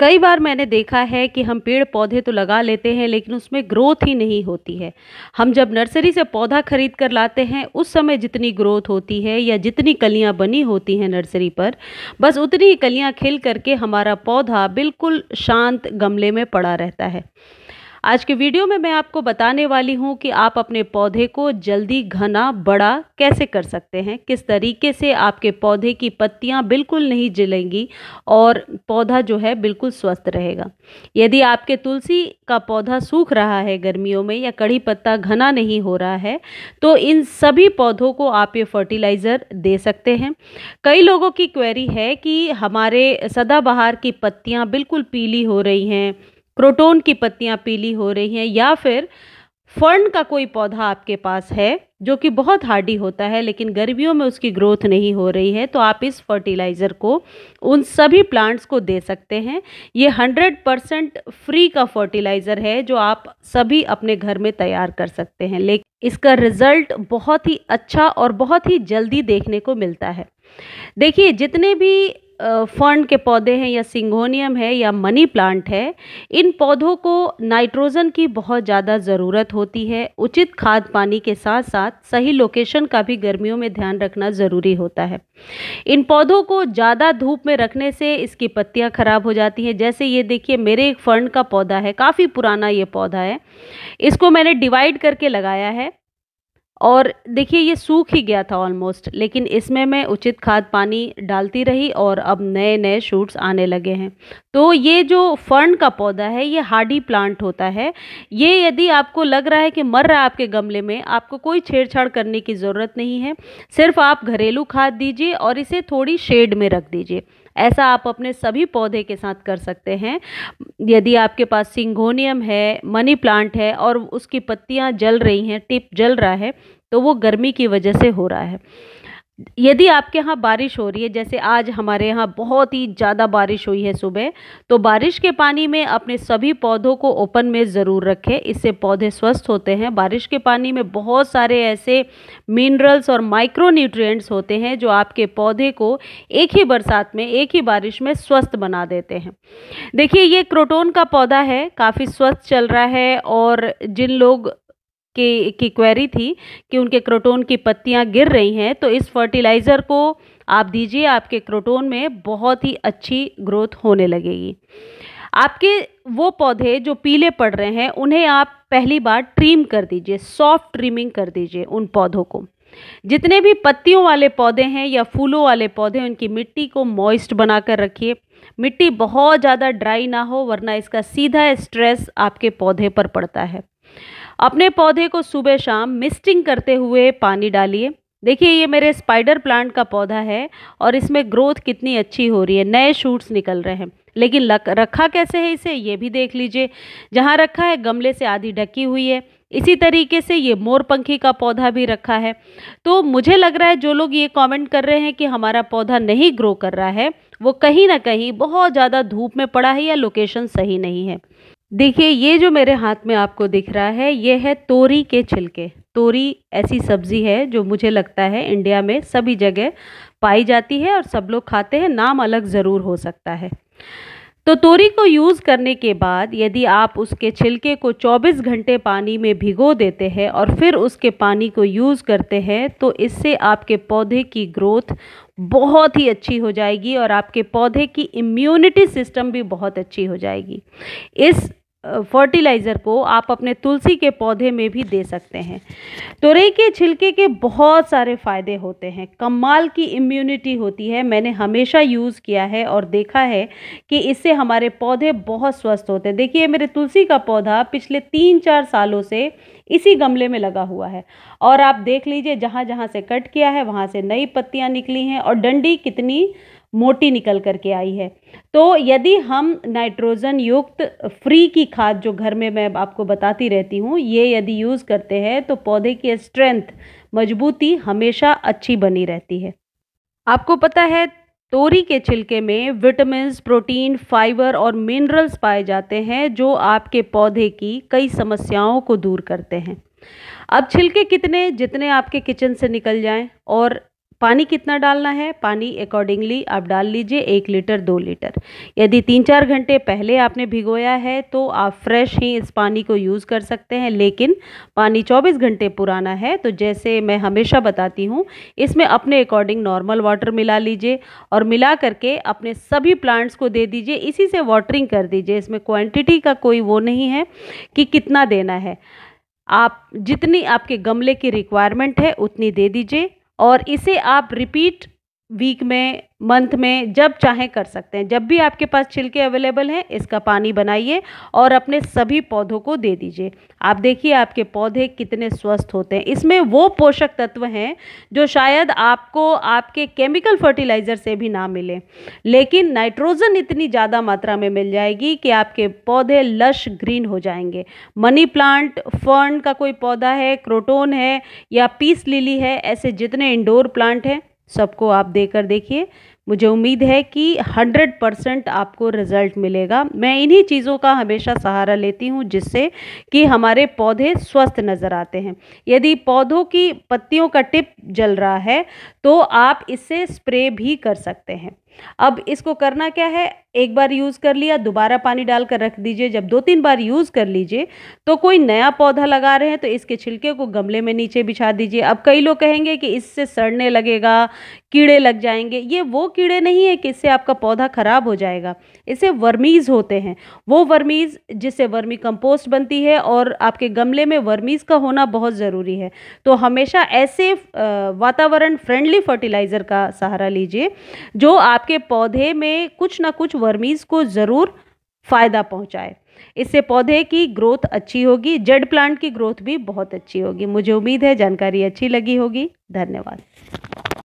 कई बार मैंने देखा है कि हम पेड़ पौधे तो लगा लेते हैं लेकिन उसमें ग्रोथ ही नहीं होती है हम जब नर्सरी से पौधा खरीद कर लाते हैं उस समय जितनी ग्रोथ होती है या जितनी कलियां बनी होती हैं नर्सरी पर बस उतनी ही कलियां खिल करके हमारा पौधा बिल्कुल शांत गमले में पड़ा रहता है आज के वीडियो में मैं आपको बताने वाली हूँ कि आप अपने पौधे को जल्दी घना बड़ा कैसे कर सकते हैं किस तरीके से आपके पौधे की पत्तियाँ बिल्कुल नहीं जलेंगी और पौधा जो है बिल्कुल स्वस्थ रहेगा यदि आपके तुलसी का पौधा सूख रहा है गर्मियों में या कड़ी पत्ता घना नहीं हो रहा है तो इन सभी पौधों को आप ये फर्टिलाइज़र दे सकते हैं कई लोगों की क्वेरी है कि हमारे सदाबहार की पत्तियाँ बिल्कुल पीली हो रही हैं प्रोटोन की पत्तियाँ पीली हो रही हैं या फिर फर्न का कोई पौधा आपके पास है जो कि बहुत हार्डी होता है लेकिन गर्मियों में उसकी ग्रोथ नहीं हो रही है तो आप इस फर्टिलाइज़र को उन सभी प्लांट्स को दे सकते हैं ये हंड्रेड परसेंट फ्री का फर्टिलाइज़र है जो आप सभी अपने घर में तैयार कर सकते हैं लेकिन इसका रिज़ल्ट बहुत ही अच्छा और बहुत ही जल्दी देखने को मिलता है देखिए जितने भी फर्न के पौधे हैं या सिंगोनियम है या मनी प्लांट है इन पौधों को नाइट्रोजन की बहुत ज़्यादा ज़रूरत होती है उचित खाद पानी के साथ साथ सही लोकेशन का भी गर्मियों में ध्यान रखना ज़रूरी होता है इन पौधों को ज़्यादा धूप में रखने से इसकी पत्तियाँ ख़राब हो जाती हैं जैसे ये देखिए मेरे एक फर्न का पौधा है काफ़ी पुराना ये पौधा है इसको मैंने डिवाइड करके लगाया है और देखिए ये सूख ही गया था ऑलमोस्ट लेकिन इसमें मैं उचित खाद पानी डालती रही और अब नए नए शूट्स आने लगे हैं तो ये जो फर्न का पौधा है ये हार्डी प्लांट होता है ये यदि आपको लग रहा है कि मर रहा है आपके गमले में आपको कोई छेड़छाड़ करने की ज़रूरत नहीं है सिर्फ आप घरेलू खाद दीजिए और इसे थोड़ी शेड में रख दीजिए ऐसा आप अपने सभी पौधे के साथ कर सकते हैं यदि आपके पास सिंगोनियम है मनी प्लांट है और उसकी पत्तियाँ जल रही हैं टिप जल रहा है तो वो गर्मी की वजह से हो रहा है यदि आपके यहाँ बारिश हो रही है जैसे आज हमारे यहाँ बहुत ही ज़्यादा बारिश हुई है सुबह तो बारिश के पानी में अपने सभी पौधों को ओपन में ज़रूर रखें इससे पौधे स्वस्थ होते हैं बारिश के पानी में बहुत सारे ऐसे मिनरल्स और माइक्रो न्यूट्रिएंट्स होते हैं जो आपके पौधे को एक ही बरसात में एक ही बारिश में स्वस्थ बना देते हैं देखिए ये क्रोटोन का पौधा है काफ़ी स्वस्थ चल रहा है और जिन लोग की की क्वेरी थी कि उनके क्रोटोन की पत्तियां गिर रही हैं तो इस फर्टिलाइज़र को आप दीजिए आपके क्रोटोन में बहुत ही अच्छी ग्रोथ होने लगेगी आपके वो पौधे जो पीले पड़ रहे हैं उन्हें आप पहली बार ट्रीम कर दीजिए सॉफ्ट ट्रिमिंग कर दीजिए उन पौधों को जितने भी पत्तियों वाले पौधे हैं या फूलों वाले पौधे उनकी मिट्टी को मॉइस्ट बनाकर रखिए मिट्टी बहुत ज़्यादा ड्राई ना हो वरना इसका सीधा स्ट्रेस आपके पौधे पर पड़ता है अपने पौधे को सुबह शाम मिस्टिंग करते हुए पानी डालिए देखिए ये मेरे स्पाइडर प्लांट का पौधा है और इसमें ग्रोथ कितनी अच्छी हो रही है नए शूट्स निकल रहे हैं लेकिन लक, रखा कैसे है इसे ये भी देख लीजिए जहाँ रखा है गमले से आधी ढकी हुई है इसी तरीके से ये मोरपंखी का पौधा भी रखा है तो मुझे लग रहा है जो लोग ये कमेंट कर रहे हैं कि हमारा पौधा नहीं ग्रो कर रहा है वो कहीं ना कहीं बहुत ज़्यादा धूप में पड़ा है या लोकेशन सही नहीं है देखिए ये जो मेरे हाथ में आपको दिख रहा है ये है तोरी के छिलके तोरी ऐसी सब्ज़ी है जो मुझे लगता है इंडिया में सभी जगह पाई जाती है और सब लोग खाते हैं नाम अलग ज़रूर हो सकता है तो तोरी को यूज़ करने के बाद यदि आप उसके छिलके को 24 घंटे पानी में भिगो देते हैं और फिर उसके पानी को यूज़ करते हैं तो इससे आपके पौधे की ग्रोथ बहुत ही अच्छी हो जाएगी और आपके पौधे की इम्यूनिटी सिस्टम भी बहुत अच्छी हो जाएगी इस फर्टिलाइज़र को आप अपने तुलसी के पौधे में भी दे सकते हैं तुरई के छिलके के बहुत सारे फ़ायदे होते हैं कमाल की इम्यूनिटी होती है मैंने हमेशा यूज़ किया है और देखा है कि इससे हमारे पौधे बहुत स्वस्थ होते हैं देखिए मेरे तुलसी का पौधा पिछले तीन चार सालों से इसी गमले में लगा हुआ है और आप देख लीजिए जहाँ जहाँ से कट किया है वहाँ से नई पत्तियाँ निकली हैं और डंडी कितनी मोटी निकल करके आई है तो यदि हम नाइट्रोजन युक्त फ्री की खाद जो घर में मैं आपको बताती रहती हूँ ये यदि यूज़ करते हैं तो पौधे की स्ट्रेंथ मजबूती हमेशा अच्छी बनी रहती है आपको पता है तोरी के छिलके में विटामिन प्रोटीन फाइबर और मिनरल्स पाए जाते हैं जो आपके पौधे की कई समस्याओं को दूर करते हैं अब छिलके कितने जितने आपके किचन से निकल जाएं और पानी कितना डालना है पानी अकॉर्डिंगली आप डाल लीजिए एक लीटर दो लीटर यदि तीन चार घंटे पहले आपने भिगोया है तो आप फ्रेश ही इस पानी को यूज़ कर सकते हैं लेकिन पानी 24 घंटे पुराना है तो जैसे मैं हमेशा बताती हूँ इसमें अपने अकॉर्डिंग नॉर्मल वाटर मिला लीजिए और मिला करके अपने सभी प्लांट्स को दे दीजिए इसी से वाटरिंग कर दीजिए इसमें क्वांटिटी का कोई वो नहीं है कि कितना देना है आप जितनी आपके गमले की रिक्वायरमेंट है उतनी दे दीजिए और इसे आप रिपीट वीक में मंथ में जब चाहे कर सकते हैं जब भी आपके पास छिलके अवेलेबल हैं इसका पानी बनाइए और अपने सभी पौधों को दे दीजिए आप देखिए आपके पौधे कितने स्वस्थ होते हैं इसमें वो पोषक तत्व हैं जो शायद आपको आपके केमिकल फर्टिलाइज़र से भी ना मिले लेकिन नाइट्रोजन इतनी ज़्यादा मात्रा में मिल जाएगी कि आपके पौधे लश ग्रीन हो जाएंगे मनी प्लांट फर्न का कोई पौधा है क्रोटोन है या पीस लिली है ऐसे जितने इंडोर प्लांट हैं सबको आप देकर देखिए मुझे उम्मीद है कि 100 परसेंट आपको रिज़ल्ट मिलेगा मैं इन्हीं चीज़ों का हमेशा सहारा लेती हूँ जिससे कि हमारे पौधे स्वस्थ नज़र आते हैं यदि पौधों की पत्तियों का टिप जल रहा है तो आप इससे स्प्रे भी कर सकते हैं अब इसको करना क्या है एक बार यूज़ कर लिया दोबारा पानी डालकर रख दीजिए जब दो तीन बार यूज़ कर लीजिए तो कोई नया पौधा लगा रहे हैं तो इसके छिलके को गमले में नीचे बिछा दीजिए अब कई लोग कहेंगे कि इससे सड़ने लगेगा कीड़े लग जाएंगे ये वो कीड़े नहीं है कि इससे आपका पौधा ख़राब हो जाएगा इसे वर्मीज़ होते हैं वो वर्मीज़ जिससे वर्मी कंपोस्ट बनती है और आपके गमले में वर्मीज़ का होना बहुत ज़रूरी है तो हमेशा ऐसे वातावरण फ्रेंडली फर्टिलाइज़र का सहारा लीजिए जो आप आपके पौधे में कुछ ना कुछ वर्मीज़ को ज़रूर फ़ायदा पहुंचाए इससे पौधे की ग्रोथ अच्छी होगी जेड प्लांट की ग्रोथ भी बहुत अच्छी होगी मुझे उम्मीद है जानकारी अच्छी लगी होगी धन्यवाद